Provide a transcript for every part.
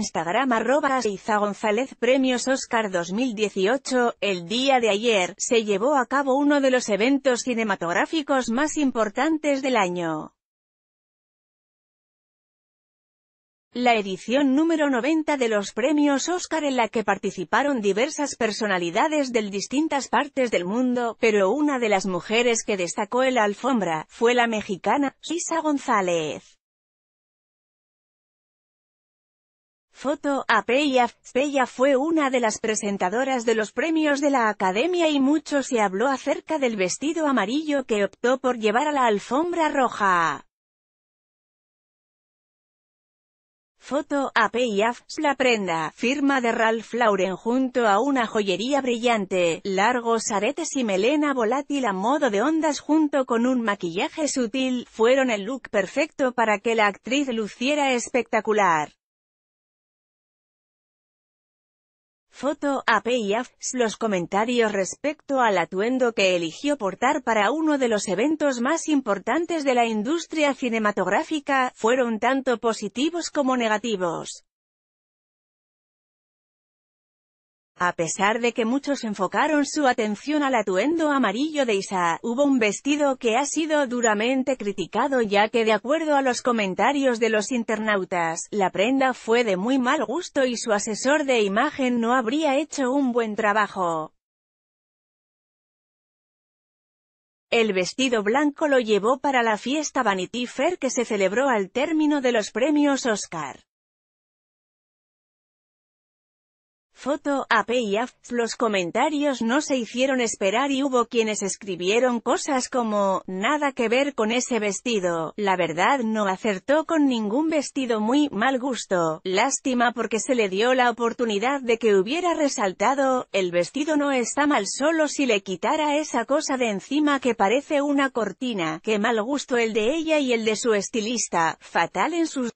Instagram arroba Isa González Premios Oscar 2018. El día de ayer, se llevó a cabo uno de los eventos cinematográficos más importantes del año. La edición número 90 de los premios Oscar en la que participaron diversas personalidades de distintas partes del mundo, pero una de las mujeres que destacó en la alfombra, fue la mexicana, Lisa González. Foto, Apeya, Pella fue una de las presentadoras de los premios de la Academia y mucho se habló acerca del vestido amarillo que optó por llevar a la alfombra roja. Foto, Payaf, la prenda, firma de Ralph Lauren junto a una joyería brillante, largos aretes y melena volátil a modo de ondas junto con un maquillaje sutil, fueron el look perfecto para que la actriz luciera espectacular. Foto, AFS, los comentarios respecto al atuendo que eligió portar para uno de los eventos más importantes de la industria cinematográfica, fueron tanto positivos como negativos. A pesar de que muchos enfocaron su atención al atuendo amarillo de Isa, hubo un vestido que ha sido duramente criticado ya que de acuerdo a los comentarios de los internautas, la prenda fue de muy mal gusto y su asesor de imagen no habría hecho un buen trabajo. El vestido blanco lo llevó para la fiesta Vanity Fair que se celebró al término de los premios Oscar. Foto, AP y AF, Los comentarios no se hicieron esperar y hubo quienes escribieron cosas como, nada que ver con ese vestido, la verdad no acertó con ningún vestido muy mal gusto, lástima porque se le dio la oportunidad de que hubiera resaltado, el vestido no está mal solo si le quitara esa cosa de encima que parece una cortina, qué mal gusto el de ella y el de su estilista, fatal en sus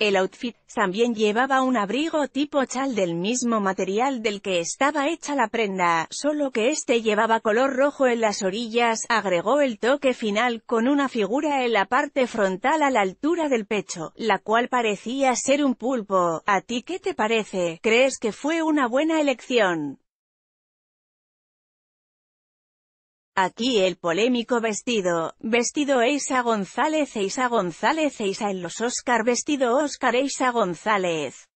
el outfit también llevaba un abrigo tipo chal del mismo material del que estaba hecha la prenda, solo que este llevaba color rojo en las orillas, agregó el toque final con una figura en la parte frontal a la altura del pecho, la cual parecía ser un pulpo. ¿A ti qué te parece? ¿Crees que fue una buena elección? Aquí el polémico vestido, vestido Eisa González Eisa González Eisa en los Oscar vestido Oscar Eisa González.